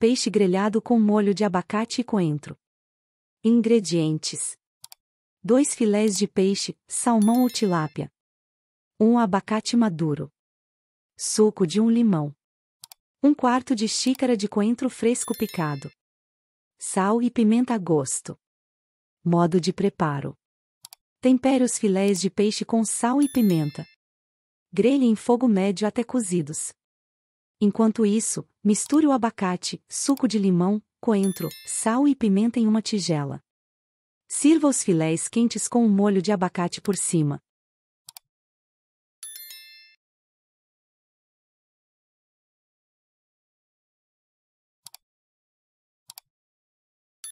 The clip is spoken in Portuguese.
Peixe grelhado com molho de abacate e coentro. Ingredientes: 2 filés de peixe, salmão ou tilápia. 1 um abacate maduro. Suco de um limão. 1 um quarto de xícara de coentro fresco picado. Sal e pimenta a gosto. Modo de preparo: Tempere os filés de peixe com sal e pimenta. Grelhe em fogo médio até cozidos. Enquanto isso, misture o abacate, suco de limão, coentro, sal e pimenta em uma tigela. Sirva os filés quentes com um molho de abacate por cima.